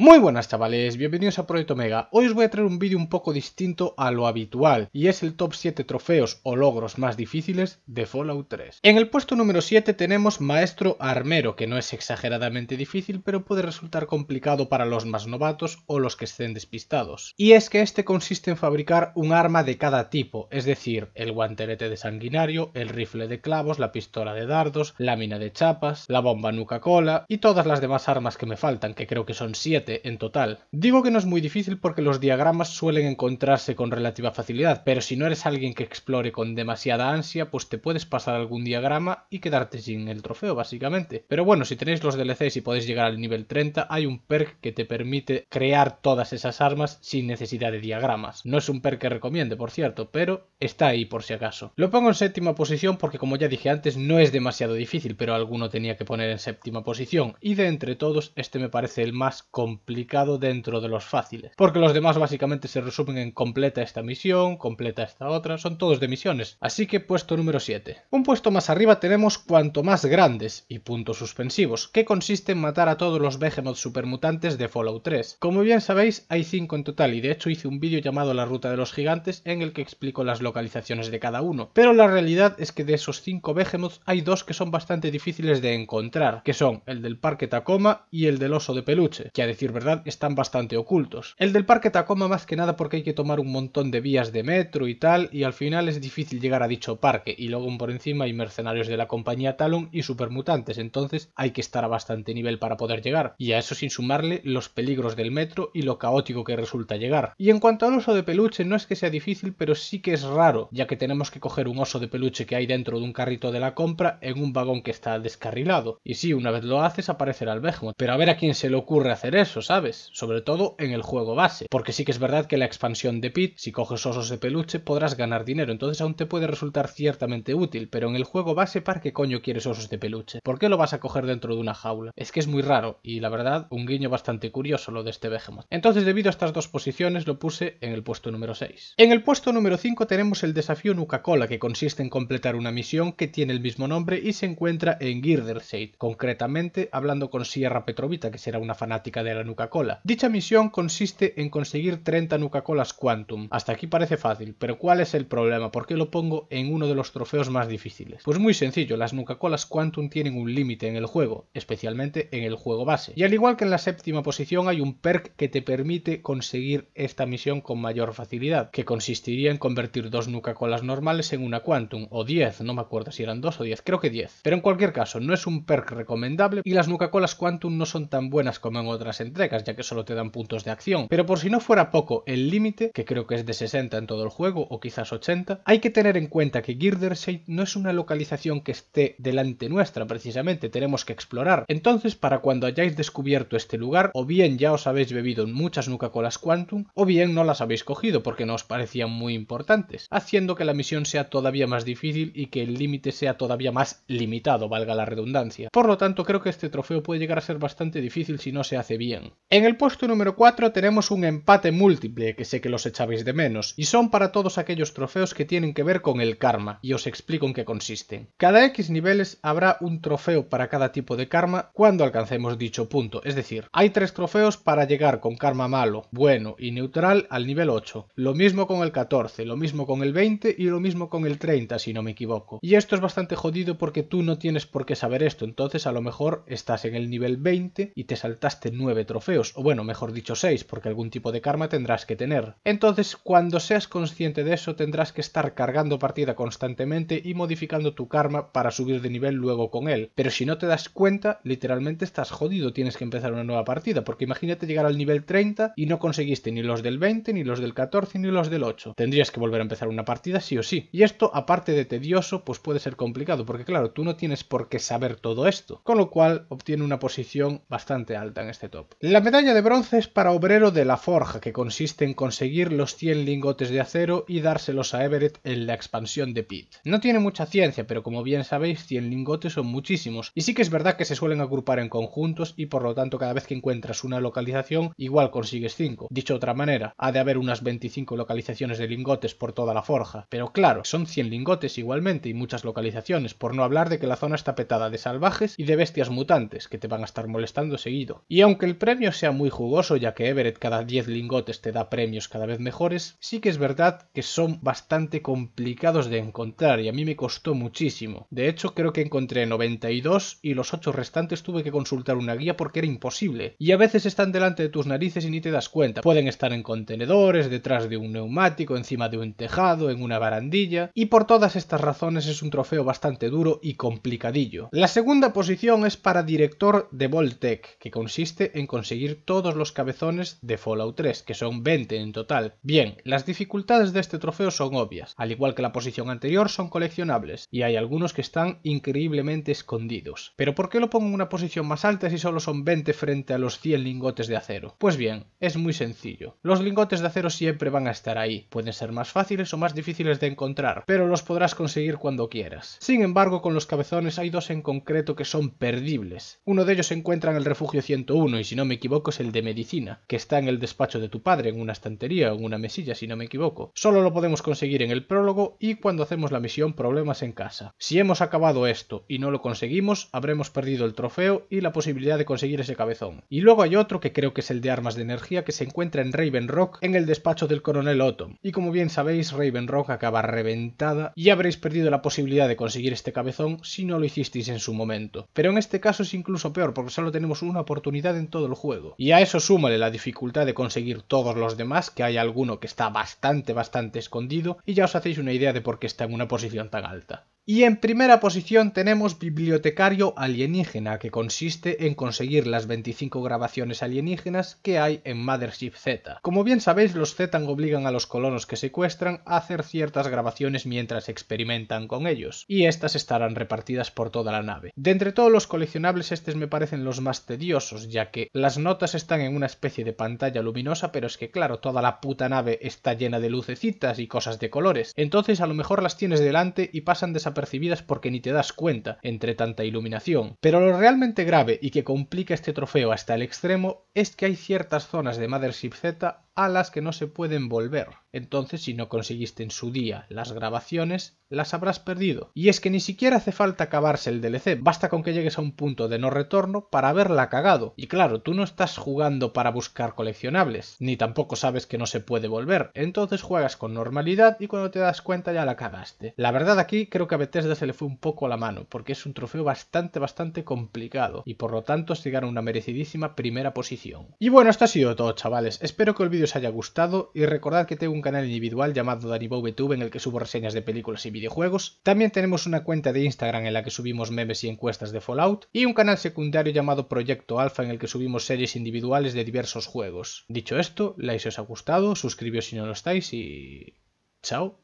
Muy buenas chavales, bienvenidos a Proyecto Mega. Hoy os voy a traer un vídeo un poco distinto a lo habitual y es el top 7 trofeos o logros más difíciles de Fallout 3. En el puesto número 7 tenemos Maestro Armero, que no es exageradamente difícil pero puede resultar complicado para los más novatos o los que estén despistados. Y es que este consiste en fabricar un arma de cada tipo, es decir, el guantelete de sanguinario, el rifle de clavos, la pistola de dardos, la mina de chapas, la bomba nuca cola y todas las demás armas que me faltan, que creo que son 7 en total. Digo que no es muy difícil porque los diagramas suelen encontrarse con relativa facilidad, pero si no eres alguien que explore con demasiada ansia, pues te puedes pasar algún diagrama y quedarte sin el trofeo, básicamente. Pero bueno, si tenéis los DLCs y podéis llegar al nivel 30, hay un perk que te permite crear todas esas armas sin necesidad de diagramas. No es un perk que recomiende, por cierto, pero está ahí por si acaso. Lo pongo en séptima posición porque como ya dije antes, no es demasiado difícil, pero alguno tenía que poner en séptima posición, y de entre todos, este me parece el más complejo complicado dentro de los fáciles. Porque los demás básicamente se resumen en completa esta misión, completa esta otra, son todos de misiones. Así que puesto número 7. Un puesto más arriba tenemos cuanto más grandes y puntos suspensivos, que consiste en matar a todos los behemoths supermutantes de Fallout 3. Como bien sabéis, hay 5 en total y de hecho hice un vídeo llamado La Ruta de los Gigantes en el que explico las localizaciones de cada uno. Pero la realidad es que de esos 5 behemoths hay dos que son bastante difíciles de encontrar, que son el del Parque Tacoma y el del Oso de Peluche, que a verdad, están bastante ocultos. El del Parque Tacoma más que nada porque hay que tomar un montón de vías de metro y tal, y al final es difícil llegar a dicho parque, y luego por encima hay mercenarios de la compañía Talon y supermutantes, entonces hay que estar a bastante nivel para poder llegar, y a eso sin sumarle los peligros del metro y lo caótico que resulta llegar. Y en cuanto al oso de peluche, no es que sea difícil, pero sí que es raro, ya que tenemos que coger un oso de peluche que hay dentro de un carrito de la compra en un vagón que está descarrilado. Y sí, una vez lo haces aparecerá el Behemoth, pero a ver a quién se le ocurre hacer eso eso, ¿sabes? Sobre todo en el juego base. Porque sí que es verdad que la expansión de Pit, si coges osos de peluche, podrás ganar dinero. Entonces aún te puede resultar ciertamente útil. Pero en el juego base, ¿para qué coño quieres osos de peluche? ¿Por qué lo vas a coger dentro de una jaula? Es que es muy raro. Y la verdad, un guiño bastante curioso lo de este Behemoth. Entonces, debido a estas dos posiciones, lo puse en el puesto número 6. En el puesto número 5 tenemos el desafío Nuka-Cola, que consiste en completar una misión que tiene el mismo nombre y se encuentra en Girdershade, Concretamente, hablando con Sierra Petrovita, que será una fanática de la. Nuca-Cola. Dicha misión consiste en conseguir 30 Nuca-Colas Quantum. Hasta aquí parece fácil, pero ¿cuál es el problema? ¿Por qué lo pongo en uno de los trofeos más difíciles? Pues muy sencillo, las Nuca-Colas Quantum tienen un límite en el juego, especialmente en el juego base. Y al igual que en la séptima posición hay un perk que te permite conseguir esta misión con mayor facilidad, que consistiría en convertir dos Nuca-Colas normales en una Quantum, o 10, no me acuerdo si eran dos o 10, creo que 10. Pero en cualquier caso, no es un perk recomendable y las Nuca-Colas Quantum no son tan buenas como en otras entregas, ya que solo te dan puntos de acción. Pero por si no fuera poco el límite, que creo que es de 60 en todo el juego, o quizás 80, hay que tener en cuenta que Girdershade no es una localización que esté delante nuestra, precisamente, tenemos que explorar. Entonces, para cuando hayáis descubierto este lugar, o bien ya os habéis bebido muchas Nuca-Colas Quantum, o bien no las habéis cogido porque no os parecían muy importantes, haciendo que la misión sea todavía más difícil y que el límite sea todavía más limitado, valga la redundancia. Por lo tanto, creo que este trofeo puede llegar a ser bastante difícil si no se hace bien. En el puesto número 4 tenemos un empate múltiple, que sé que los echabais de menos, y son para todos aquellos trofeos que tienen que ver con el karma, y os explico en qué consisten. Cada X niveles habrá un trofeo para cada tipo de karma cuando alcancemos dicho punto, es decir, hay tres trofeos para llegar con karma malo, bueno y neutral al nivel 8, lo mismo con el 14, lo mismo con el 20 y lo mismo con el 30 si no me equivoco. Y esto es bastante jodido porque tú no tienes por qué saber esto, entonces a lo mejor estás en el nivel 20 y te saltaste 9 trofeos, o bueno, mejor dicho 6, porque algún tipo de karma tendrás que tener. Entonces, cuando seas consciente de eso, tendrás que estar cargando partida constantemente y modificando tu karma para subir de nivel luego con él. Pero si no te das cuenta, literalmente estás jodido, tienes que empezar una nueva partida, porque imagínate llegar al nivel 30 y no conseguiste ni los del 20, ni los del 14, ni los del 8. Tendrías que volver a empezar una partida sí o sí. Y esto, aparte de tedioso, pues puede ser complicado, porque claro, tú no tienes por qué saber todo esto, con lo cual obtiene una posición bastante alta en este top. La medalla de bronce es para obrero de la forja, que consiste en conseguir los 100 lingotes de acero y dárselos a Everett en la expansión de Pitt. No tiene mucha ciencia, pero como bien sabéis, 100 lingotes son muchísimos, y sí que es verdad que se suelen agrupar en conjuntos y por lo tanto cada vez que encuentras una localización igual consigues 5. Dicho de otra manera, ha de haber unas 25 localizaciones de lingotes por toda la forja, pero claro, son 100 lingotes igualmente y muchas localizaciones, por no hablar de que la zona está petada de salvajes y de bestias mutantes que te van a estar molestando seguido. Y aunque el premio sea muy jugoso, ya que Everett cada 10 lingotes te da premios cada vez mejores, sí que es verdad que son bastante complicados de encontrar y a mí me costó muchísimo. De hecho, creo que encontré 92 y los 8 restantes tuve que consultar una guía porque era imposible. Y a veces están delante de tus narices y ni te das cuenta. Pueden estar en contenedores, detrás de un neumático, encima de un tejado, en una barandilla. Y por todas estas razones es un trofeo bastante duro y complicadillo. La segunda posición es para director de Voltec, que consiste en conseguir todos los cabezones de Fallout 3, que son 20 en total. Bien, las dificultades de este trofeo son obvias, al igual que la posición anterior son coleccionables, y hay algunos que están increíblemente escondidos. Pero ¿por qué lo pongo en una posición más alta si solo son 20 frente a los 100 lingotes de acero? Pues bien, es muy sencillo. Los lingotes de acero siempre van a estar ahí, pueden ser más fáciles o más difíciles de encontrar, pero los podrás conseguir cuando quieras. Sin embargo, con los cabezones hay dos en concreto que son perdibles. Uno de ellos se encuentra en el refugio 101 y si no me equivoco es el de medicina, que está en el despacho de tu padre, en una estantería o en una mesilla si no me equivoco. Solo lo podemos conseguir en el prólogo y cuando hacemos la misión Problemas en casa. Si hemos acabado esto y no lo conseguimos, habremos perdido el trofeo y la posibilidad de conseguir ese cabezón. Y luego hay otro que creo que es el de armas de energía que se encuentra en Raven Rock en el despacho del coronel Otom. Y como bien sabéis, Raven Rock acaba reventada y habréis perdido la posibilidad de conseguir este cabezón si no lo hicisteis en su momento. Pero en este caso es incluso peor porque solo tenemos una oportunidad en todo el juego. Y a eso súmale la dificultad de conseguir todos los demás, que hay alguno que está bastante, bastante escondido, y ya os hacéis una idea de por qué está en una posición tan alta. Y en primera posición tenemos Bibliotecario Alienígena, que consiste en conseguir las 25 grabaciones alienígenas que hay en Mothership Z. Como bien sabéis, los Zetan obligan a los colonos que secuestran a hacer ciertas grabaciones mientras experimentan con ellos, y estas estarán repartidas por toda la nave. De entre todos los coleccionables, estos me parecen los más tediosos, ya que las notas están en una especie de pantalla luminosa, pero es que claro, toda la puta nave está llena de lucecitas y cosas de colores, entonces a lo mejor las tienes delante y pasan desapercibidas percibidas porque ni te das cuenta entre tanta iluminación. Pero lo realmente grave y que complica este trofeo hasta el extremo es que hay ciertas zonas de Mothership Z a las que no se pueden volver. Entonces, si no conseguiste en su día las grabaciones, las habrás perdido. Y es que ni siquiera hace falta acabarse el DLC, basta con que llegues a un punto de no retorno para haberla cagado. Y claro, tú no estás jugando para buscar coleccionables, ni tampoco sabes que no se puede volver. Entonces juegas con normalidad y cuando te das cuenta ya la cagaste. La verdad aquí creo que a Bethesda se le fue un poco a la mano, porque es un trofeo bastante bastante complicado y por lo tanto se a una merecidísima primera posición. Y bueno, esto ha sido todo chavales, espero que el vídeo haya gustado y recordad que tengo un canal individual llamado DaniBobetube en el que subo reseñas de películas y videojuegos. También tenemos una cuenta de Instagram en la que subimos memes y encuestas de Fallout y un canal secundario llamado Proyecto Alpha en el que subimos series individuales de diversos juegos. Dicho esto, like si os ha gustado, suscribíos si no lo estáis y... chao.